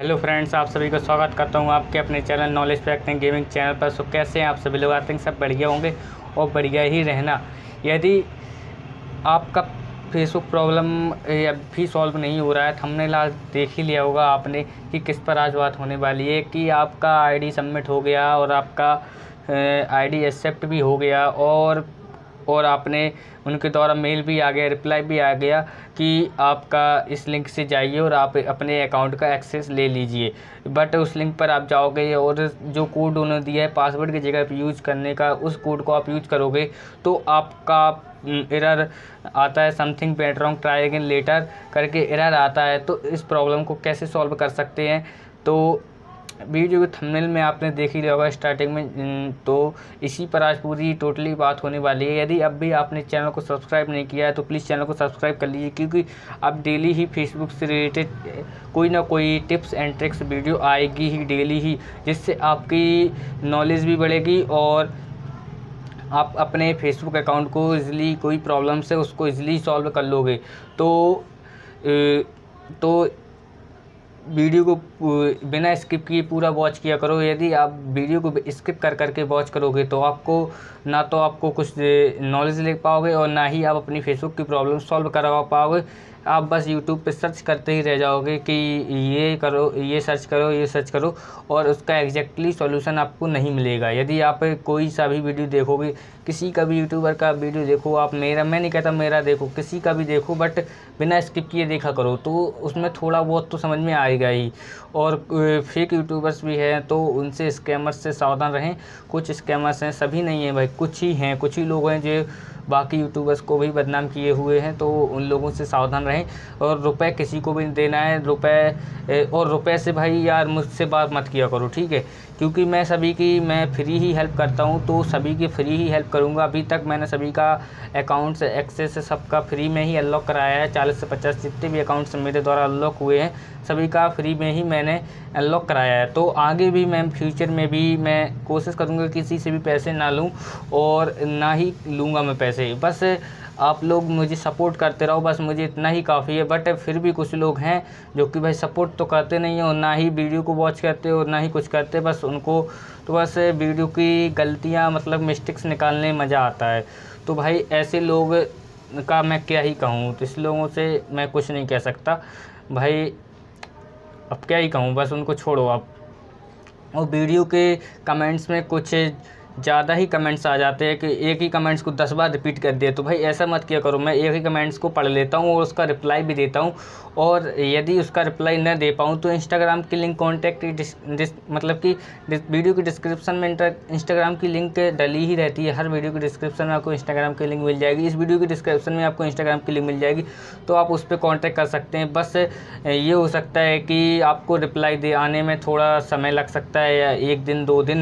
hello friends आप सभी को स्वागत करता हूं आपके अपने चैनल नॉलेज फैक्टिंग गेमिंग चैनल पर सो कैसे हैं आप सभी लोग आते हैं सब बढ़िया होंगे और बढ़िया ही रहना यदि आपका फेसबुक प्रॉब्लम अभी सॉल्व नहीं हो रहा है हमने आज देख ही लिया होगा आपने कि किस पर आज बात होने वाली है कि आपका आईडी सबमिट हो गया और आपका आईडी एक्सेप्ट भी हो गया और और आपने उनके द्वारा मेल भी आ गया रिप्लाई भी आ गया कि आपका इस लिंक से जाइए और आप अपने अकाउंट का एक्सेस ले लीजिए बट उस लिंक पर आप जाओगे और जो कोड उन्होंने दिया है पासवर्ड की जगह यूज़ करने का उस कोड को आप यूज करोगे तो आपका हम्म, एरर आता है something went wrong try again later करके एरर आता है तो इस प्रॉब्लम को कैसे सॉल्व कर सकते हैं तो वीडियो के थंबनेल में आपने देख ही लिया होगा स्टार्टिंग में तो इसी पर आज पूरी टोटली बात होने वाली है यदि अब भी आपने चैनल को सब्सक्राइब नहीं किया है तो प्लीज़ चैनल को सब्सक्राइब कर लीजिए क्योंकि अब डेली ही फेसबुक से रिलेटेड कोई ना कोई टिप्स एंड ट्रिक्स वीडियो आएगी ही डेली ही जिससे आपकी नॉलेज भी बढ़ेगी और आप अपने फेसबुक अकाउंट को इज़िली कोई प्रॉब्लम से उसको इज़िली सॉल्व कर लोगे तो तो वीडियो को बिना स्किप किए पूरा वॉच किया करो यदि आप वीडियो को स्किप कर करके वॉच करोगे तो आपको ना तो आपको कुछ नॉलेज ले पाओगे और ना ही आप अपनी फेसबुक की प्रॉब्लम सॉल्व करवा पाओगे आप बस यूट्यूब पे सर्च करते ही रह जाओगे कि ये करो ये सर्च करो ये सर्च करो और उसका एग्जैक्टली सॉल्यूशन आपको नहीं मिलेगा यदि आप कोई सा भी वीडियो देखोगे किसी का भी यूट्यूबर का वीडियो देखो आप मेरा मैं नहीं कहता मेरा देखो किसी का भी देखो बट बिना स्किप किए देखा करो तो उसमें थोड़ा बहुत तो समझ में आएगा ही और फेक यूट्यूबर्स भी हैं तो उनसे स्कैमर्स से सावधान रहें कुछ स्कैमर्स हैं सभी नहीं हैं भाई कुछ ही हैं कुछ ही लोग हैं जो बाकी यूट्यूबर्स को भी बदनाम किए हुए हैं तो उन लोगों से सावधान रहें और रुपए किसी को भी देना है रुपए और रुपए से भाई यार मुझसे बात मत किया करो ठीक है क्योंकि मैं सभी की मैं फ्री ही हेल्प करता हूँ तो सभी की फ्री ही हेल्प करूँगा अभी तक मैंने सभी का अकाउंट्स एक्सेस सबका फ्री में ही अनलॉक कराया है चालीस से पचास जितने भी अकाउंट्स मेरे द्वारा अनलॉक हुए हैं सभी का फ्री में ही मैंने अनलॉक कराया है तो आगे भी मैं फ्यूचर में भी मैं कोशिश करूँगा किसी से भी पैसे ना लूँ और ना ही लूँगा मैं पैसे से बस आप लोग मुझे सपोर्ट करते रहो बस मुझे इतना ही काफ़ी है बट फिर भी कुछ लोग हैं जो कि भाई सपोर्ट तो करते नहीं है और ना ही वीडियो को वॉच करते और ना ही कुछ करते बस उनको तो बस वीडियो की गलतियाँ मतलब मिस्टेक्स निकालने मज़ा आता है तो भाई ऐसे लोग का मैं क्या ही कहूँ तो इस लोगों से मैं कुछ नहीं कह सकता भाई अब क्या ही कहूँ बस उनको छोड़ो आप और वीडियो के कमेंट्स में कुछ ज़्यादा ही कमेंट्स आ जाते हैं कि एक ही कमेंट्स को दस बार रिपीट कर दिया तो भाई ऐसा मत किया करो मैं एक ही कमेंट्स को पढ़ लेता हूँ और उसका रिप्लाई भी देता हूँ और यदि उसका रिप्लाई न दे पाऊँ तो इंस्टाग्राम की लिंक कॉन्टैक्ट मतलब कि वीडियो की डिस्क्रिप्शन में इंस्टाग्राम की लिंक डली ही रहती है हर वीडियो की डिस्क्रिप्शन में आपको इंस्टाग्राम की लिंक मिल जाएगी इस वीडियो की डिस्क्रिप्शन में आपको इंस्टाग्राम की लिंक मिल जाएगी तो आप उस पर कॉन्टैक्ट कर सकते हैं बस ये हो सकता है कि आपको रिप्लाई दे आने में थोड़ा समय लग सकता है या एक दिन दो दिन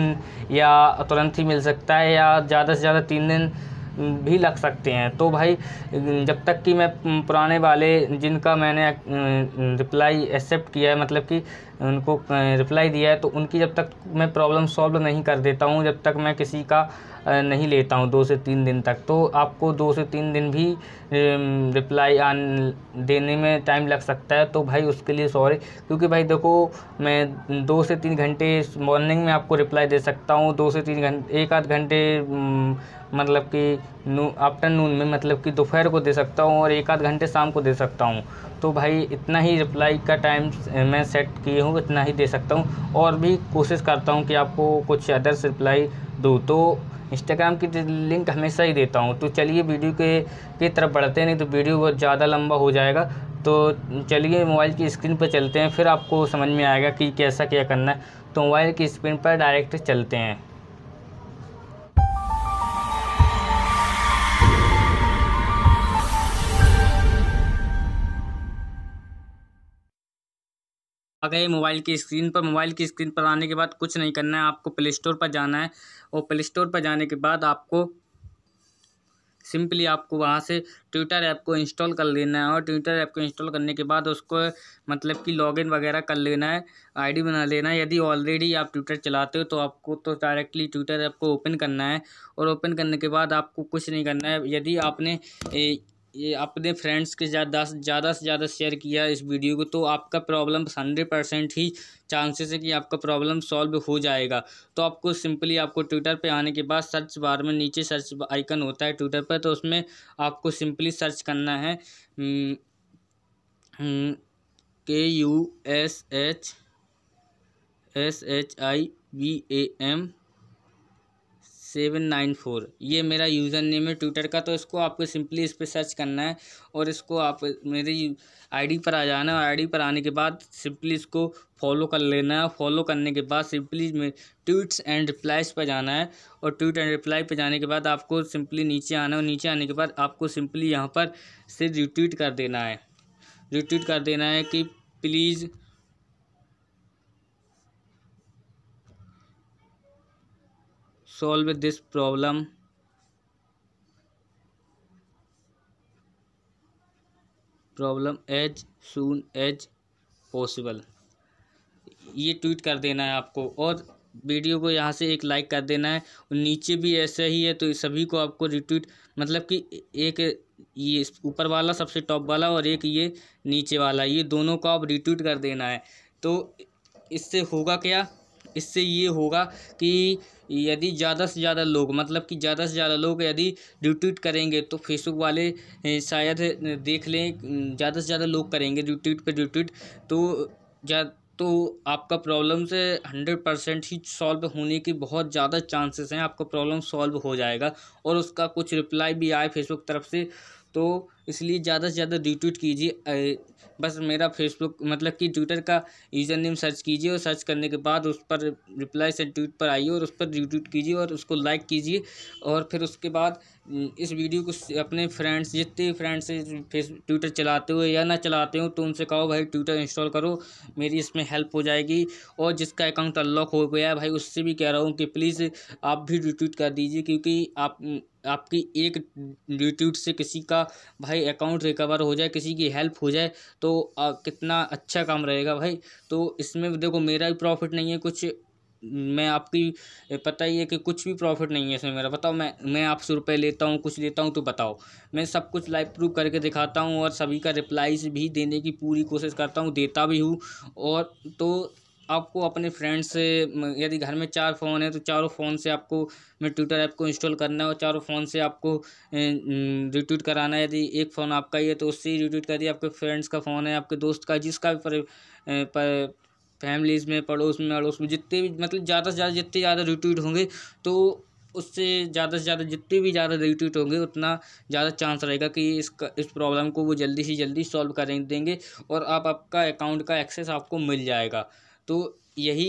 या तुरंत ही मिल सकता है या ज़्यादा से ज़्यादा तीन दिन भी लग सकते हैं तो भाई जब तक कि मैं पुराने वाले जिनका मैंने रिप्लाई एक्सेप्ट किया है मतलब कि उनको रिप्लाई दिया है तो उनकी जब तक मैं प्रॉब्लम सॉल्व नहीं कर देता हूँ जब तक मैं किसी का नहीं लेता हूँ दो से तीन दिन तक तो आपको दो से तीन दिन भी रिप्लाई आन देने में टाइम लग सकता है तो भाई उसके लिए सॉरी क्योंकि भाई देखो मैं दो से तीन घंटे मॉर्निंग में आपको रिप्लाई दे सकता हूँ दो से तीन घंटे एक आध घंटे मतलब कि नू आफ्टरनून में मतलब कि दोपहर को दे सकता हूँ और एक आध घंटे शाम को दे सकता हूँ तो भाई इतना ही रिप्लाई का टाइम eh, मैं सेट किए हूँ इतना ही दे सकता हूँ और भी कोशिश करता हूँ कि आपको कुछ अदर्स रिप्लाई दूँ तो इंस्टाग्राम की लिंक हमेशा ही देता हूँ तो चलिए वीडियो के की तरफ बढ़ते नहीं तो वीडियो बहुत ज़्यादा लंबा हो जाएगा तो चलिए मोबाइल की स्क्रीन पर चलते हैं फिर आपको समझ में आएगा कि कैसा क्या करना है तो मोबाइल की स्क्रीन पर डायरेक्ट चलते हैं आ गए मोबाइल की स्क्रीन पर मोबाइल की स्क्रीन पर आने के बाद कुछ नहीं करना है आपको प्ले स्टोर पर जाना है और प्ले स्टोर पर जाने के बाद आपको सिंपली आपको वहाँ से ट्विटर ऐप को इंस्टॉल कर लेना है और ट्विटर ऐप को इंस्टॉल करने के बाद उसको मतलब कि लॉगिन वगैरह कर लेना है आईडी बना लेना है यदि ऑलरेडी आप ट्विटर चलाते हो तो आपको तो डायरेक्टली ट्विटर ऐप को ओपन करना है और ओपन करने के बाद आपको कुछ नहीं करना है यदि आपने ए, ये अपने फ्रेंड्स के ज़्यादा ज़्यादा से ज़्यादा शेयर किया इस वीडियो को तो आपका प्रॉब्लम हंड्रेड परसेंट ही चांसेस है कि आपका प्रॉब्लम सॉल्व हो जाएगा तो आपको सिंपली आपको ट्विटर पे आने के बाद सर्च बार में नीचे सर्च आइकन होता है ट्विटर पर तो उसमें आपको सिंपली सर्च करना है K U S H S H I V A M seven nine four ये मेरा यूज़र नेम है ट्विटर का तो इसको आपको सिंपली इस पर सर्च करना है और इसको आप मेरी आईडी पर आ जाना है और आईडी पर आने के बाद सिंपली इसको फॉलो कर लेना है फॉलो करने के बाद सिंपली ट्वीट्स एंड रिप्लाइज पर जाना है और ट्वीट एंड रिप्लाई पर जाने के बाद आपको सिंपली नीचे आना है और नीचे आने के बाद आपको सिंपली यहाँ पर से रिट्वीट कर देना है रिट्वीट कर देना है कि please solve this problem problem as soon as possible ये ट्वीट कर देना है आपको और वीडियो को यहाँ से एक लाइक कर देना है और नीचे भी ऐसा ही है तो सभी को आपको रिट्वीट मतलब कि एक ये ऊपर वाला सबसे टॉप वाला और एक ये नीचे वाला ये दोनों को आप रिट्वीट कर देना है तो इससे होगा क्या इससे ये होगा कि यदि ज़्यादा से ज़्यादा लोग मतलब कि ज़्यादा से ज़्यादा लोग यदि रिट्वीट करेंगे तो फेसबुक वाले शायद देख लें ज़्यादा से ज़्यादा लोग करेंगे रिट्वीट पर रिट्वीट तो जा तो आपका प्रॉब्लम से हंड्रेड परसेंट ही सॉल्व होने की बहुत ज़्यादा चांसेस हैं आपका प्रॉब्लम सॉल्व हो जाएगा और उसका कुछ रिप्लाई भी आए फेसबुक तरफ से तो इसलिए ज़्यादा से ज़्यादा रिट्वीट कीजिए बस मेरा फेसबुक मतलब कि ट्विटर का यूज़र नेम सर्च कीजिए और सर्च करने के बाद उस पर रिप्लाई से ट्वीट पर आइए और उस पर रिट्वीट कीजिए और उसको लाइक कीजिए और फिर उसके बाद इस वीडियो को अपने फ्रेंड्स जितने फ्रेंड्स फेस ट्विटर चलाते हो या ना चलाते हो तो उनसे कहो भाई ट्विटर इंस्टॉल करो मेरी इसमें हेल्प हो जाएगी और जिसका अकाउंट अनलॉक हो गया है भाई उससे भी कह रहा हूँ कि प्लीज़ आप भी रिट्वीट कर दीजिए क्योंकि आप आपकी एक रिट्वीट से किसी का भाई भाई अकाउंट रिकवर हो जाए किसी की हेल्प हो जाए तो आ, कितना अच्छा काम रहेगा भाई तो इसमें देखो मेरा भी प्रॉफिट नहीं है कुछ मैं आपकी पता ही है कि कुछ भी प्रॉफिट नहीं है इसमें मेरा बताओ मैं मैं आपसे रुपए लेता हूँ कुछ लेता हूँ तो बताओ मैं सब कुछ लाइव प्रूफ करके दिखाता हूँ और सभी का रिप्लाईज भी देने की पूरी कोशिश करता हूँ देता भी हूँ और तो आपको अपने फ्रेंड से यदि घर में चार फ़ोन है तो चारों फ़ोन से आपको मैं ट्विटर ऐप को इंस्टॉल करना है और चारों फ़ोन से आपको रिट्वीट कराना है यदि एक फ़ोन आपका ही है तो उससे ही रिट्वीट कर दिया आपके फ्रेंड्स का फ़ोन है आपके दोस्त का जिसका भी पर, फैमिलीज़ में पड़ोस में अड़ोस में जितने भी मतलब ज़्यादा से ज़्यादा जितने ज़्यादा रिट्वीट होंगे तो उससे ज़्यादा से ज़्यादा जितने भी ज़्यादा रिट्वीट होंगे उतना ज़्यादा चांस रहेगा कि इसका इस प्रॉब्लम को वो जल्दी से जल्दी सॉल्व कर देंगे और आप आपका अकाउंट का एक्सेस आपको मिल जाएगा तो यही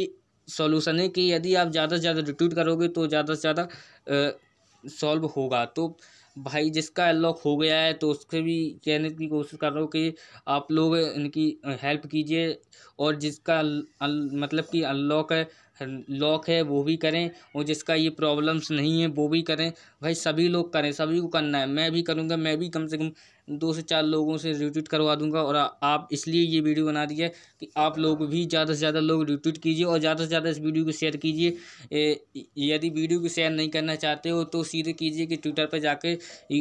सॉल्यूशन है कि यदि आप ज़्यादा से ज़्यादा रिट्वीट करोगे तो ज़्यादा से ज़्यादा सॉल्व होगा तो भाई जिसका अनलॉक हो गया है तो उसके भी कहने की कोशिश कर रहा हूँ कि आप लोग इनकी हेल्प कीजिए और जिसका अल, अल, मतलब कि अनलॉक है लॉक है वो भी करें और जिसका ये प्रॉब्लम्स नहीं है वो भी करें भाई सभी लोग करें सभी को करना है मैं भी करूँगा मैं भी कम से कम दो से चार लोगों से रिट्वीट करवा दूंगा और आप इसलिए ये वीडियो बना दी है कि आप लोग भी ज़्यादा से ज़्यादा लोग रिट्वीट कीजिए और ज़्यादा से ज़्यादा इस वीडियो को शेयर कीजिए यदि वीडियो को शेयर नहीं करना चाहते हो तो सीधे कीजिए कि ट्विटर पर जाके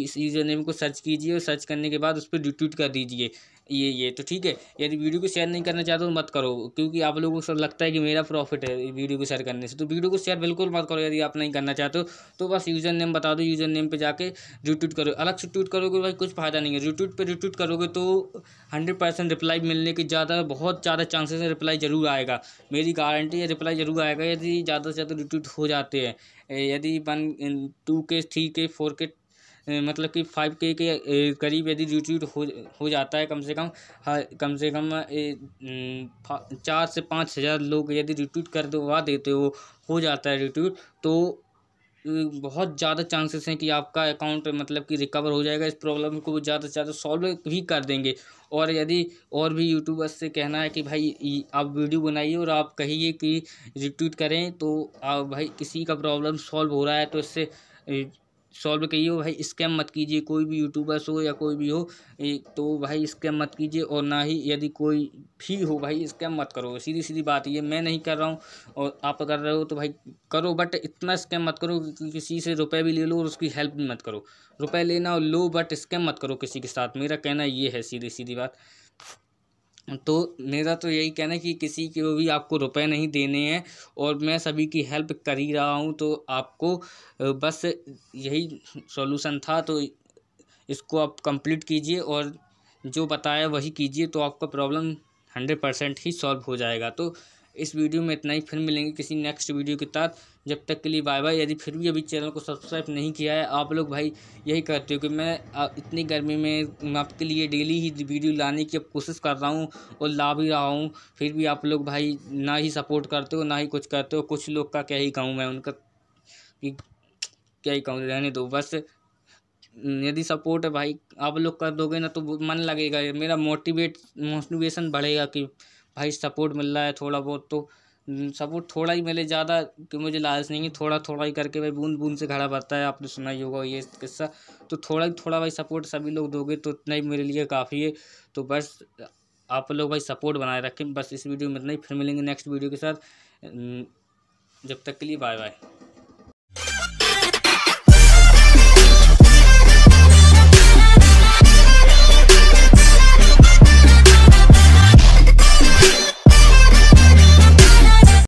इस यूज़र नेम को सर्च कीजिए और सर्च करने के बाद उस पर रिट्वीट कर दीजिए ये ये तो ठीक है यदि वीडियो को शेयर नहीं करना चाहते तो मत करो क्योंकि आप लोगों को लगता है कि मेरा प्रॉफिट है वीडियो को शेयर करने से तो वीडियो को शेयर बिल्कुल मत करो यदि आप नहीं करना चाहते हो तो बस यूज़र नेम बता दो यूज़र नेम पर जाके रिट्वीट करो अलग से ट्वीट करोगे भाई कुछ फ़ायदा नहीं है रिट्वीट पर रिट्वीट करोगे तो हंड्रेड परसेंट रिप्लाई मिलने के ज़्यादा बहुत ज़्यादा चांसेस है रिप्लाई ज़रूर आएगा मेरी गारंटी है रिप्लाई ज़रूर आएगा यदि ज़्यादा से ज़्यादा रिट्वीट हो जाते हैं यदि वन टू के थ्री के फोर के मतलब कि फाइव के के करीब यदि रिट्वीट हो हो जाता है कम से कम कम से कम चार से पाँच हज़ार लोग यदि रिट्वीट करवा देते हो हो जाता है रिट्वीट तो बहुत ज़्यादा चांसेस हैं कि आपका अकाउंट मतलब कि रिकवर हो जाएगा इस प्रॉब्लम को ज़्यादा से ज़्यादा सॉल्व भी कर देंगे और यदि और भी यूट्यूबर्स से कहना है कि भाई आप वीडियो बनाइए और आप कहिए कि रिट्वीट करें तो आप भाई किसी का प्रॉब्लम सॉल्व हो रहा है तो इससे सॉल्व करिए भाई स्कैम मत कीजिए कोई भी यूट्यूबर्स हो या कोई भी हो तो भाई स्कैम मत कीजिए और ना ही यदि कोई भी हो भाई स्कैम मत करो सीधी सीधी बात ये मैं नहीं कर रहा हूँ और आप कर रहे हो तो भाई करो बट इतना स्कैम मत करो कि किसी से रुपए भी ले लो और उसकी हेल्प भी मत करो रुपए लेना और लो बट स्कैम मत करो किसी के साथ मेरा कहना ये है सीधी सीधी बात तो मेरा तो यही कहना है कि किसी को भी आपको रुपए नहीं देने हैं और मैं सभी की हेल्प कर ही रहा हूँ तो आपको बस यही सॉल्यूशन था तो इसको आप कंप्लीट कीजिए और जो बताया वही कीजिए तो आपका प्रॉब्लम हंड्रेड परसेंट ही सॉल्व हो जाएगा तो इस वीडियो में इतना ही फिर मिलेंगे किसी नेक्स्ट वीडियो के साथ जब तक के लिए बाय बाय यदि फिर भी अभी चैनल को सब्सक्राइब नहीं किया है आप लोग भाई यही करते हो कि मैं इतनी गर्मी में आपके लिए डेली ही वीडियो लाने की कोशिश कर रहा हूँ और ला भी रहा हूँ फिर भी आप लोग भाई ना ही सपोर्ट करते हो ना ही कुछ करते हो कुछ लोग का क्या ही कहूँ मैं उनका कि क्या ही कहूँ रहने दो बस यदि सपोर्ट है भाई आप लोग कर दोगे ना तो मन लगेगा मेरा मोटिवेट मोटिवेशन बढ़ेगा कि भाई सपोर्ट मिल रहा है थोड़ा बहुत तो सपोर्ट थोड़ा ही मिले ज़्यादा कि मुझे लालच नहीं है थोड़ा थोड़ा ही करके भाई बूंद बूंद से खड़ा भरता है आपने सुना ही होगा ये किस्सा तो थोड़ा ही थोड़ा भाई सपोर्ट सभी लोग दोगे तो इतना ही मेरे लिए काफ़ी है तो बस आप लोग भाई सपोर्ट बनाए रखें बस इस वीडियो में इतना ही फिर मिलेंगे नेक्स्ट वीडियो के साथ जब तक के लिए बाय बाय